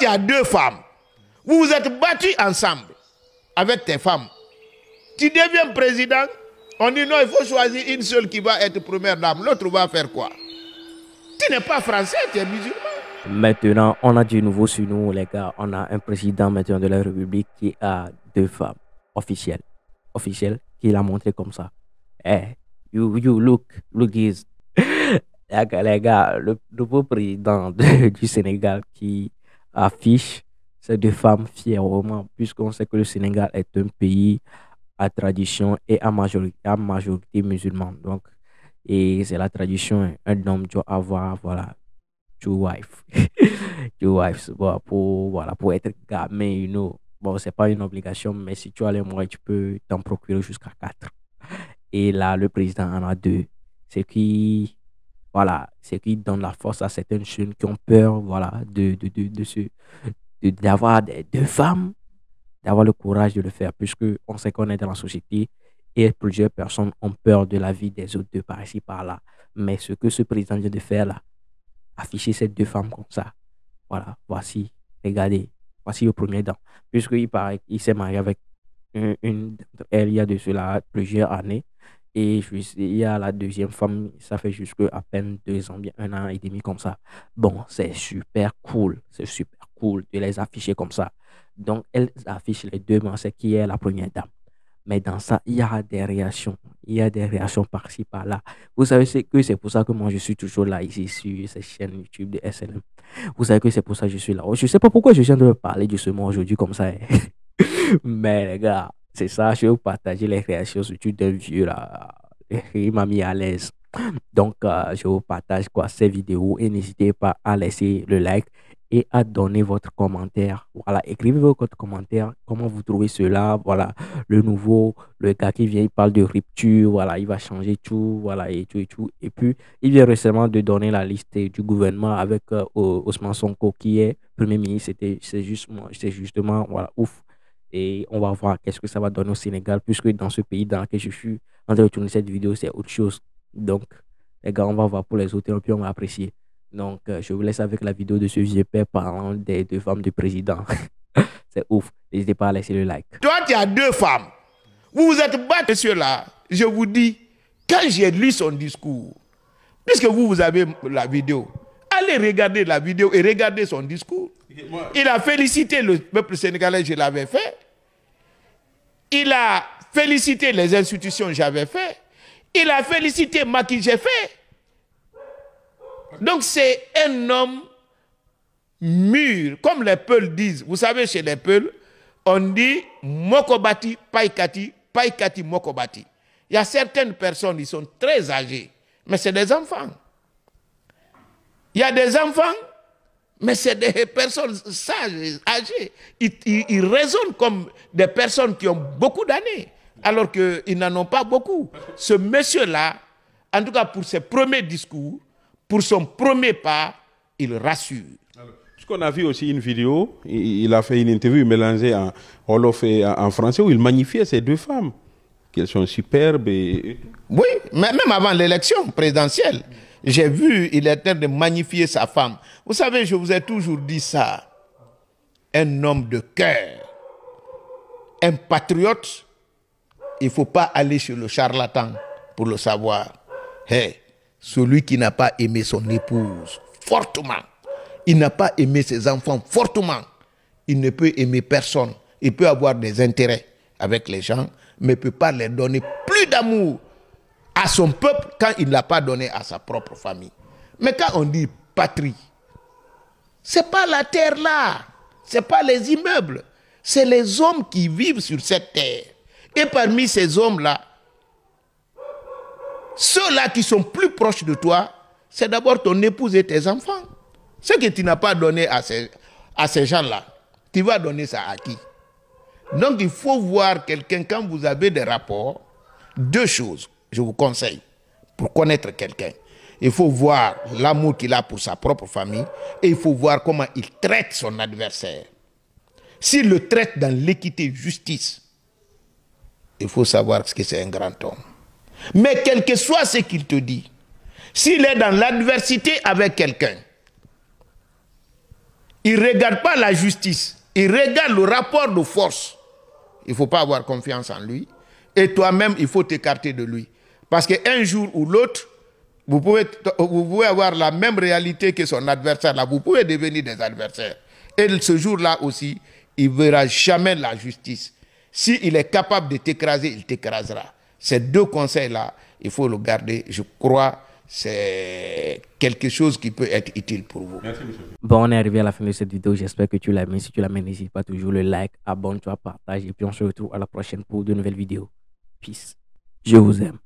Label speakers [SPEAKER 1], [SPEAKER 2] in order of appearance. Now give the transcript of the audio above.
[SPEAKER 1] il y deux femmes, vous vous êtes battus ensemble avec tes femmes. Tu deviens président, on dit non, il faut choisir une seule qui va être première dame, l'autre va faire quoi Tu n'es pas français, tu es musulman.
[SPEAKER 2] Maintenant, on a du nouveau sur nous, les gars. On a un président maintenant de la République qui a deux femmes officielles. Officielles, qui l'a montré comme ça. Hey, eh, you, you look, look les gars, le nouveau président du Sénégal qui affiche ces deux femmes fièrement, puisqu'on sait que le Sénégal est un pays à tradition et à majorité, musulmane. Donc, et c'est la tradition, hein. un homme doit avoir, voilà, two wives. two wives, voilà, pour, voilà, pour être gamin, you know. Bon, c'est pas une obligation, mais si tu as les moyens, tu peux t'en procurer jusqu'à quatre. Et là, le président en a deux. C'est qui voilà, c'est qui donne la force à certaines jeunes qui ont peur, voilà, de, de, de, de d'avoir des, femmes, d'avoir le courage de le faire, puisque on sait qu'on est dans la société et plusieurs personnes ont peur de la vie des autres, deux par ici par-là. Mais ce que ce président vient de faire là, afficher ces deux femmes comme ça, voilà, voici, regardez, voici au premier temps. Puisqu'il paraît, s'est marié avec une, une, elle il y a de cela plusieurs années. Et il y a la deuxième femme, ça fait jusque à peine deux ans, bien un an et demi comme ça. Bon, c'est super cool, c'est super cool de les afficher comme ça. Donc, elles affichent les deux, mais c'est qui est la première dame. Mais dans ça, il y a des réactions. Il y a des réactions par-ci, par-là. Vous savez c'est que c'est pour ça que moi, je suis toujours là, ici, sur cette chaîne YouTube de SLM. Vous savez que c'est pour ça que je suis là. Je ne sais pas pourquoi je viens de parler de ce mot aujourd'hui comme ça. Hein. mais les gars, c'est ça, je vais vous partager les réactions YouTube d'un vieux là. Il m'a mis à l'aise. Donc, euh, je vous partage quoi ces vidéos et n'hésitez pas à laisser le like et à donner votre commentaire. Voilà, écrivez votre commentaire, comment vous trouvez cela. Voilà, le nouveau, le gars qui vient, il parle de rupture, voilà, il va changer tout, voilà, et tout, et tout. Et puis, il vient récemment de donner la liste du gouvernement avec euh, Osman Sonko, qui est Premier ministre. C'était, c'est, juste, c'est justement, voilà, ouf. Et on va voir qu'est-ce que ça va donner au Sénégal, puisque dans ce pays dans lequel je suis en train de tourner cette vidéo, c'est autre chose. Donc, les gars, on va voir pour les autres et on va apprécier. Donc, euh, je vous laisse avec la vidéo de ce vieux père parlant des deux femmes du président. c'est ouf. N'hésitez pas à laisser le like.
[SPEAKER 1] Toi, tu as deux femmes. Vous vous êtes battus, sur là. Je vous dis, quand j'ai lu son discours, puisque vous, vous avez la vidéo, allez regarder la vidéo et regardez son discours. Il a félicité le peuple sénégalais, je l'avais fait il a félicité les institutions que j'avais fait. Il a félicité moi qui j'ai fait. Donc c'est un homme mûr, comme les Peuls disent. Vous savez, chez les Peuls, on dit Mokobati, Paikati, Paikati, Mokobati. Il y a certaines personnes, ils sont très âgés, mais c'est des enfants. Il y a des enfants mais c'est des personnes sages, âgées. Ils, raisonnent comme des personnes qui ont beaucoup d'années, alors qu'ils n'en ont pas beaucoup. Ce monsieur-là, en tout cas pour ses premiers discours, pour son premier pas, il rassure. Puisqu'on a vu aussi une vidéo, il, a fait une interview mélangée en Wolof et en français où il magnifiait ces deux femmes, qu'elles sont superbes. Et... Oui, même avant l'élection présidentielle. J'ai vu, il est en train de magnifier sa femme. Vous savez, je vous ai toujours dit ça. Un homme de cœur, un patriote, il ne faut pas aller chez le charlatan pour le savoir. celui qui n'a pas aimé son épouse fortement, il n'a pas aimé ses enfants fortement, il ne peut aimer personne. Il peut avoir des intérêts avec les gens, mais ne peut pas leur donner plus d'amour à son peuple quand il ne l'a pas donné à sa propre famille. Mais quand on dit patrie, c'est pas la terre là, c'est pas les immeubles, c'est les hommes qui vivent sur cette terre. Et parmi ces hommes-là, ceux-là qui sont plus proches de toi, c'est d'abord ton épouse et tes enfants. Ce que tu n'as pas donné à à ces gens-là, tu vas donner ça à qui Donc il faut voir quelqu'un quand vous avez des rapports, deux choses je vous conseille, pour connaître quelqu'un, il faut voir l'amour qu'il a pour sa propre famille et il faut voir comment il traite son adversaire. S'il le traite dans l'équité justice, il faut savoir ce que c'est un grand homme. Mais quel que soit ce qu'il te dit, s'il est dans l'adversité avec quelqu'un, il ne regarde pas la justice, il regarde le rapport de force. Il ne faut pas avoir confiance en lui. Et toi-même, il faut t'écarter de lui. Parce qu'un jour ou l'autre, vous pouvez, vous pouvez avoir la même réalité que son adversaire. Là, vous pouvez devenir des adversaires. Et ce jour-là aussi, il ne verra jamais la justice. S'il est capable de t'écraser, il t'écrasera. Ces deux conseils-là, il faut le garder. Je crois
[SPEAKER 2] c'est quelque chose qui peut être utile pour vous. Merci, monsieur. Bon, on est arrivé à la fin de cette vidéo. J'espère que tu l'as aimé. Si tu l'as aimé, n'hésite pas toujours le like, abonne-toi, partage. Et puis on se retrouve à la prochaine pour de nouvelles vidéos. Peace. Je vous aime.